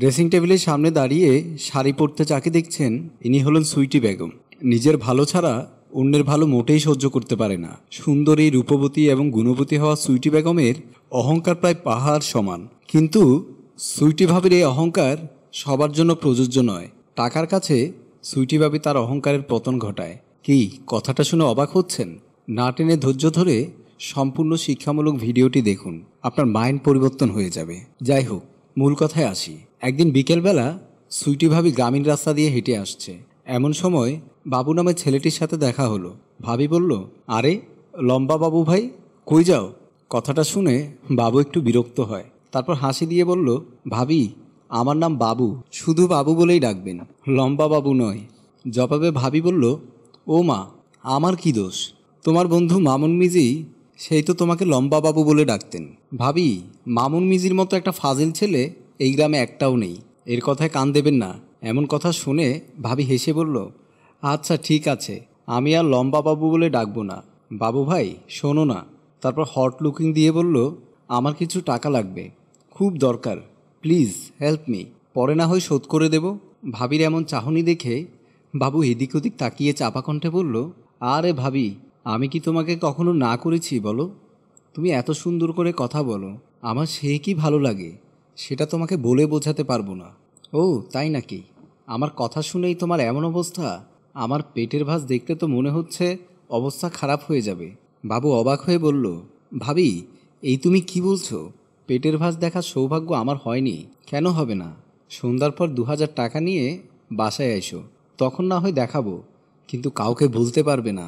dressing টেবিলের সামনে দাঁড়িয়ে শাড়ি পরতে চাকে দেখছেন ইনি হলেন সুইটি বেগম নিজের ভালো ছাড়া অন্যের ভালো মোটেই সহ্য করতে পারে না সুন্দরী রূপবতী এবং গুণবতী হওয়া সুইটি বেগমের অহংকার প্রায় পাহাড় সমান কিন্তু সুইটি ভাবির এই অহংকার সবার জন্য প্রযোজ্য নয় টাকার কাছে সুইটি ভাবি তার অহংকারের পতন ঘটায় কি কথাটা শুনে অবাক হচ্ছেন না টেনে ধৈর্য ধরে সম্পূর্ণ শিক্ষামূলক ভিডিওটি দেখুন আপনার মাইন্ড পরিবর্তন হয়ে যাবে যাই হোক মূল কথায় আসি একদিন বিকেলবেলা সুইটি ভাবি গ্রামীণ রাস্তা দিয়ে হেঁটে আসছে এমন সময় বাবু নামে ছেলেটির সাথে দেখা হলো ভাবি বলল আরে লম্বা বাবু ভাই কই যাও কথাটা শুনে বাবু একটু বিরক্ত হয় তারপর হাসি দিয়ে বলল ভাবি আমার নাম বাবু শুধু বাবু বলেই ডাকবেন লম্বা বাবু নয় জবাবে ভাবি বলল ও মা আমার কি দোষ তোমার বন্ধু মামুন মিজি সেই তো তোমাকে লম্বা বাবু বলে ডাকতেন ভাবি মামুন মিজির মতো একটা ফাজিল ছেলে এই গ্রামে একটাও নেই এর কথায় কান দেবেন না এমন কথা শুনে ভাবি হেসে বলল আচ্ছা ঠিক আছে আমি আর লম্বা বাবু বলে ডাকবো না বাবু ভাই শোনো না তারপর হট লুকিং দিয়ে বলল আমার কিছু টাকা লাগবে খুব দরকার প্লিজ হেল্প মি পরে না হয় শোধ করে দেব ভাবির এমন চাহনি দেখে বাবু এদিক ওদিক তাকিয়ে চাপা কণ্ঠে বলল আরে ভাবি আমি কি তোমাকে কখনো না করেছি বলো তুমি এত সুন্দর করে কথা বলো আমার সে কি ভালো লাগে সেটা তোমাকে বলে বোঝাতে পারবো না ও তাই নাকি আমার কথা শুনেই তোমার এমন অবস্থা আমার পেটের ভাঁজ দেখতে তো মনে হচ্ছে অবস্থা খারাপ হয়ে যাবে বাবু অবাক হয়ে বলল ভাবি এই তুমি কি বলছো পেটের ভাঁজ দেখার সৌভাগ্য আমার হয়নি কেন হবে না সন্ধ্যার পর দু হাজার টাকা নিয়ে বাসায় এসো তখন না হয় দেখাবো কিন্তু কাউকে বলতে পারবে না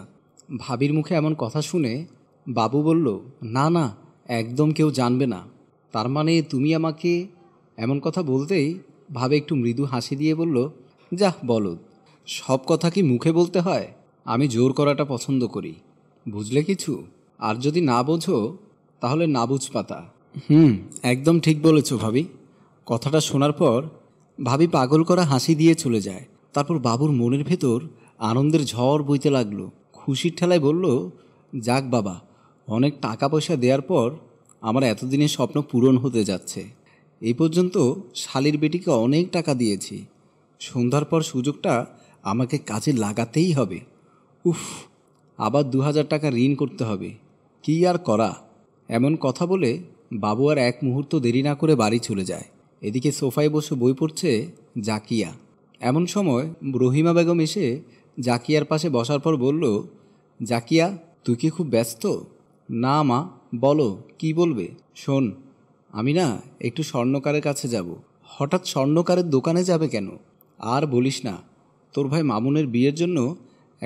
ভাবির মুখে এমন কথা শুনে বাবু বলল না না একদম কেউ জানবে না তার মানে তুমি আমাকে এমন কথা বলতেই ভাবে একটু মৃদু হাসি দিয়ে বলল যাহ বলো সব কথা কি মুখে বলতে হয় আমি জোর করাটা পছন্দ করি বুঝলে কিছু আর যদি না বোঝো তাহলে না বুঝ পাতা হুম একদম ঠিক বলেছ ভাবি কথাটা শোনার পর ভাবি পাগল করা হাসি দিয়ে চলে যায় তারপর বাবুর মনের ভেতর আনন্দের ঝড় বইতে লাগলো খুশির ঠেলায় বলল যাক বাবা অনেক টাকা পয়সা দেওয়ার পর আমার এতদিনের স্বপ্ন পূরণ হতে যাচ্ছে এই পর্যন্ত শালির বেটিকে অনেক টাকা দিয়েছি সন্ধ্যার পর সুযোগটা আমাকে কাজে লাগাতেই হবে উফ আবার দু হাজার টাকা ঋণ করতে হবে কি আর করা এমন কথা বলে বাবু আর এক মুহূর্ত দেরি না করে বাড়ি চলে যায় এদিকে সোফায় বসে বই পড়ছে জাকিয়া এমন সময় রহিমা বেগম এসে জাকিয়ার পাশে বসার পর বলল জাকিয়া তুই কি খুব ব্যস্ত না মা বলো কি বলবে শোন আমি না একটু স্বর্ণকারের কাছে যাব হঠাৎ স্বর্ণকারের দোকানে যাবে কেন আর বলিস না তোর ভাই মামুনের বিয়ের জন্য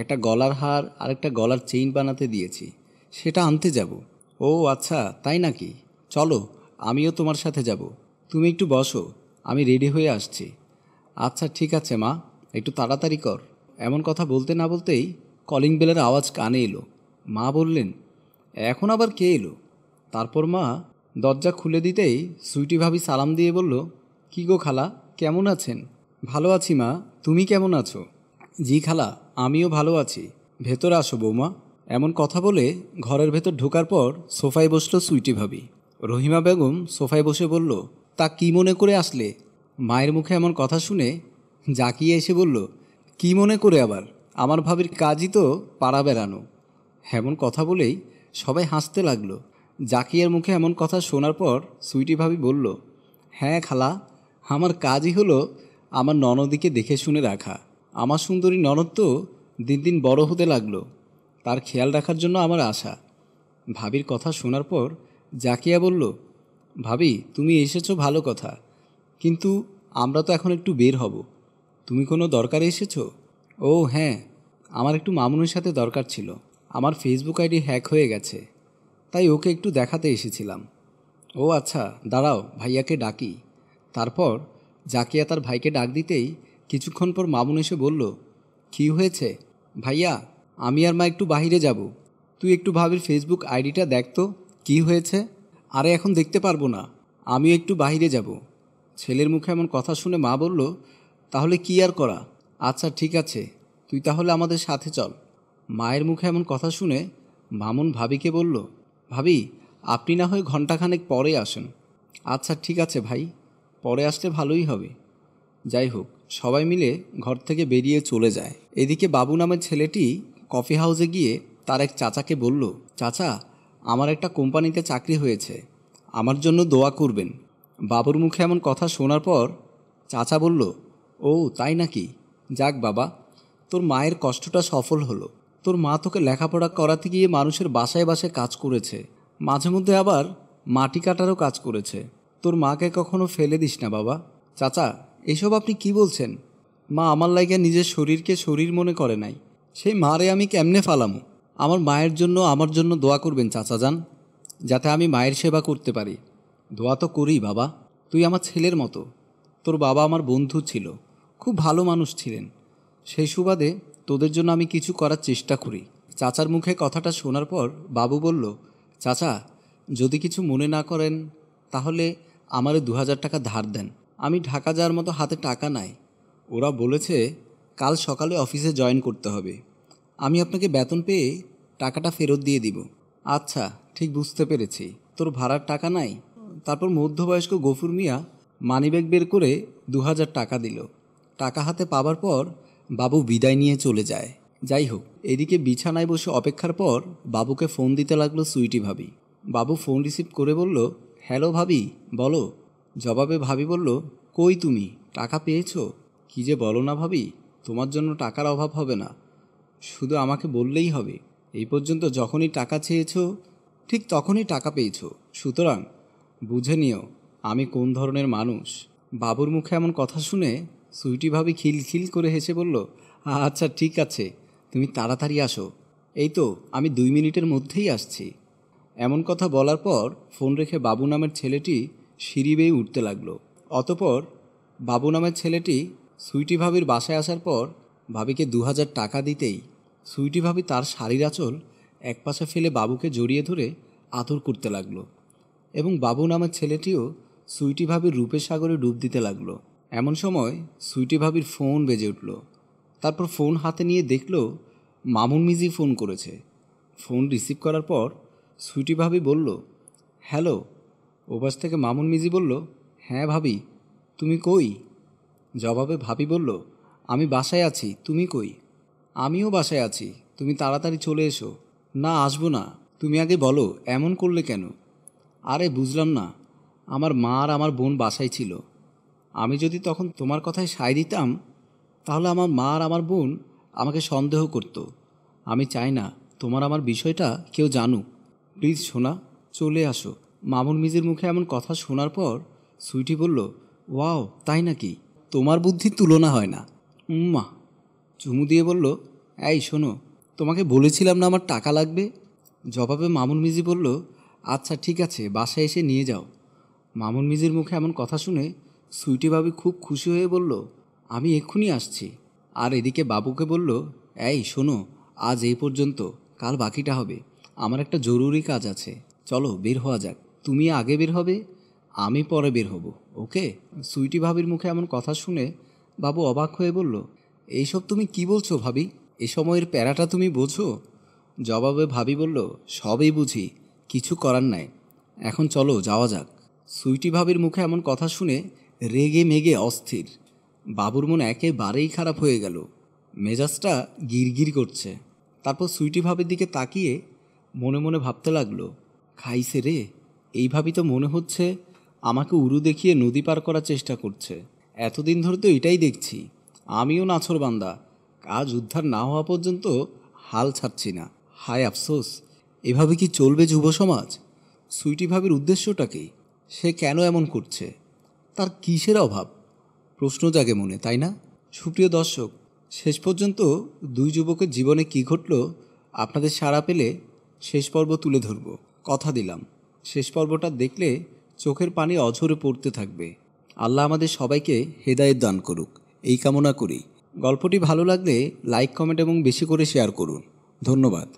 একটা গলার হার আর একটা গলার চেইন বানাতে দিয়েছি সেটা আনতে যাব ও আচ্ছা তাই নাকি চলো আমিও তোমার সাথে যাব তুমি একটু বসো আমি রেডি হয়ে আসছি আচ্ছা ঠিক আছে মা একটু তাড়াতাড়ি কর এমন কথা বলতে না বলতেই কলিং বেলের আওয়াজ কানে এলো মা বললেন এখন আবার কে এলো তারপর মা দরজা খুলে দিতেই সুইটি ভাবি সালাম দিয়ে বলল কী গো খালা কেমন আছেন ভালো আছি মা তুমি কেমন আছো জি খালা আমিও ভালো আছি ভেতর আসো বৌমা এমন কথা বলে ঘরের ভেতর ঢোকার পর সোফায় বসলো সুইটি ভাবি রহিমা বেগম সোফায় বসে বলল তা কি মনে করে আসলে মায়ের মুখে এমন কথা শুনে জাকিয়ে এসে বলল কি মনে করে আবার আমার ভাবির কাজই তো পাড়া বেড়ানো এমন কথা বলেই সবাই হাসতে লাগলো জাকিয়ার মুখে এমন কথা শোনার পর সুইটি ভাবি বলল হ্যাঁ খালা আমার কাজই হলো আমার ননদীকে দেখে শুনে রাখা আমার সুন্দরী ননদ তো দিন দিন বড় হতে লাগলো তার খেয়াল রাখার জন্য আমার আশা ভাবির কথা শোনার পর জাকিয়া বলল ভাবি তুমি এসেছো ভালো কথা কিন্তু আমরা তো এখন একটু বের হব তুমি কোনো দরকারে এসেছো ও হ্যাঁ আমার একটু মামুনের সাথে দরকার ছিল আমার ফেসবুক আইডি হ্যাক হয়ে গেছে তাই ওকে একটু দেখাতে এসেছিলাম ও আচ্ছা দাঁড়াও ভাইয়াকে ডাকি তারপর জাকিয়া তার ভাইকে ডাক দিতেই কিছুক্ষণ পর মামুন এসে বলল কি হয়েছে ভাইয়া আমি আর মা একটু বাহিরে যাব তুই একটু ভাবির ফেসবুক আইডিটা দেখ তো কী হয়েছে আরে এখন দেখতে পারবো না আমি একটু বাহিরে যাব ছেলের মুখে এমন কথা শুনে মা বলল তাহলে কি আর করা আচ্ছা ঠিক আছে তুই তাহলে আমাদের সাথে চল মায়ের মুখে এমন কথা শুনে মামুন ভাবিকে বলল ভাবি আপনি না হয়ে ঘন্টাখানেক পরে আসেন আচ্ছা ঠিক আছে ভাই পরে আসলে ভালোই হবে যাই হোক সবাই মিলে ঘর থেকে বেরিয়ে চলে যায় এদিকে বাবু নামের ছেলেটি কফি হাউসে গিয়ে তার এক চাচাকে বলল চাচা আমার একটা কোম্পানিতে চাকরি হয়েছে আমার জন্য দোয়া করবেন বাবুর মুখে এমন কথা শোনার পর চাচা বলল ও তাই নাকি যাক বাবা তোর মায়ের কষ্টটা সফল হলো তোর মা তোকে লেখাপড়া করাতে গিয়ে মানুষের বাসায় বাসায় কাজ করেছে মাঝে মধ্যে আবার মাটি কাটারও কাজ করেছে তোর মাকে কখনো ফেলে দিস না বাবা চাচা এসব আপনি কি বলছেন মা আমার লাইগা নিজের শরীরকে শরীর মনে করে নাই সেই মারে আমি কেমনে ফালামো আমার মায়ের জন্য আমার জন্য দোয়া করবেন চাচা যান যাতে আমি মায়ের সেবা করতে পারি দোয়া তো করি বাবা তুই আমার ছেলের মতো তোর বাবা আমার বন্ধু ছিল খুব ভালো মানুষ ছিলেন সেই সুবাদে তোদের জন্য আমি কিছু করার চেষ্টা করি চাচার মুখে কথাটা শোনার পর বাবু বলল চাচা যদি কিছু মনে না করেন তাহলে আমারে দু হাজার টাকা ধার দেন আমি ঢাকা যাওয়ার মতো হাতে টাকা নাই ওরা বলেছে কাল সকালে অফিসে জয়েন করতে হবে আমি আপনাকে বেতন পেয়ে টাকাটা ফেরত দিয়ে দিব আচ্ছা ঠিক বুঝতে পেরেছি তোর ভাড়ার টাকা নাই তারপর মধ্যবয়স্ক গফুর মিয়া মানিব্যাগ বের করে দু হাজার টাকা দিল টাকা হাতে পাবার পর বাবু বিদায় নিয়ে চলে যায় যাই হোক এদিকে বিছানায় বসে অপেক্ষার পর বাবুকে ফোন দিতে লাগলো সুইটি ভাবি বাবু ফোন রিসিভ করে বলল হ্যালো ভাবি বলো জবাবে ভাবি বলল কই তুমি টাকা পেয়েছ কি যে বলো না ভাবি তোমার জন্য টাকার অভাব হবে না শুধু আমাকে বললেই হবে এই পর্যন্ত যখনই টাকা চেয়েছ ঠিক তখনই টাকা পেয়েছ সুতরাং বুঝে নিও আমি কোন ধরনের মানুষ বাবুর মুখে এমন কথা শুনে সুইটি ভাবি খিলখিল করে হেসে বলল আচ্ছা ঠিক আছে তুমি তাড়াতাড়ি আসো এই তো আমি দুই মিনিটের মধ্যেই আসছি এমন কথা বলার পর ফোন রেখে বাবু নামের ছেলেটি সিঁড়ি বেয়ে উঠতে লাগলো অতপর বাবু নামের ছেলেটি সুইটি ভাবির বাসায় আসার পর ভাবিকে দু হাজার টাকা দিতেই সুইটি ভাবি তার শাড়ির আঁচল এক পাশে ফেলে বাবুকে জড়িয়ে ধরে আতর করতে লাগলো এবং বাবু নামের ছেলেটিও সুইটি ভাবির রূপের সাগরে ডুব দিতে লাগলো এমন সময় সুইটি ভাবির ফোন বেজে উঠল তারপর ফোন হাতে নিয়ে দেখল মামুন মিজি ফোন করেছে ফোন রিসিভ করার পর সুইটি ভাবি বলল হ্যালো ওপাশ থেকে মামুন মিজি বলল হ্যাঁ ভাবি তুমি কই জবাবে ভাবি বলল আমি বাসায় আছি তুমি কই আমিও বাসায় আছি তুমি তাড়াতাড়ি চলে এসো না আসবো না তুমি আগে বলো এমন করলে কেন আরে বুঝলাম না আমার মা আর আমার বোন বাসায় ছিল আমি যদি তখন তোমার কথায় সায় দিতাম তাহলে আমার মা আর আমার বোন আমাকে সন্দেহ করত আমি চাই না তোমার আমার বিষয়টা কেউ জানুক প্লিজ শোনা চলে আসো মামুন মিজির মুখে এমন কথা শোনার পর সুইটি বলল ওয়াও তাই নাকি তোমার বুদ্ধি তুলনা হয় না উম্মা চুমু দিয়ে বলল এই শোনো তোমাকে বলেছিলাম না আমার টাকা লাগবে জবাবে মামুন মিজি বলল আচ্ছা ঠিক আছে বাসায় এসে নিয়ে যাও মামুন মিজির মুখে এমন কথা শুনে সুইটি ভাবি খুব খুশি হয়ে বলল আমি এক্ষুনি আসছি আর এদিকে বাবুকে বলল এই শোনো আজ এই পর্যন্ত কাল বাকিটা হবে আমার একটা জরুরি কাজ আছে চলো বের হওয়া যাক তুমি আগে বের হবে আমি পরে বের হব ওকে সুইটি ভাবির মুখে এমন কথা শুনে বাবু অবাক হয়ে বলল এইসব তুমি কি বলছো ভাবি এ সময়ের প্যারাটা তুমি বোঝো জবাবে ভাবি বলল সবই বুঝি কিছু করার নাই এখন চলো যাওয়া যাক সুইটি ভাবির মুখে এমন কথা শুনে রেগে মেগে অস্থির বাবুর মন একেবারেই খারাপ হয়ে গেল মেজাজটা গিরগির করছে তারপর সুইটি ভাবের দিকে তাকিয়ে মনে মনে ভাবতে লাগলো খাইছে রে এইভাবেই তো মনে হচ্ছে আমাকে উরু দেখিয়ে নদী পার করার চেষ্টা করছে এতদিন ধরে তো এটাই দেখছি আমিও নাছর বান্দা কাজ উদ্ধার না হওয়া পর্যন্ত হাল ছাড়ছি না হায় আফসোস এভাবে কি চলবে যুব সমাজ সুইটি ভাবের উদ্দেশ্যটা কি সে কেন এমন করছে তার কিসের অভাব প্রশ্ন জাগে মনে তাই না সুপ্রিয় দর্শক শেষ পর্যন্ত দুই যুবকের জীবনে কি ঘটল আপনাদের সাড়া পেলে শেষ পর্ব তুলে ধরব কথা দিলাম শেষ পর্বটা দেখলে চোখের পানি অঝরে পড়তে থাকবে আল্লাহ আমাদের সবাইকে হেদায়ত দান করুক এই কামনা করি গল্পটি ভালো লাগলে লাইক কমেন্ট এবং বেশি করে শেয়ার করুন ধন্যবাদ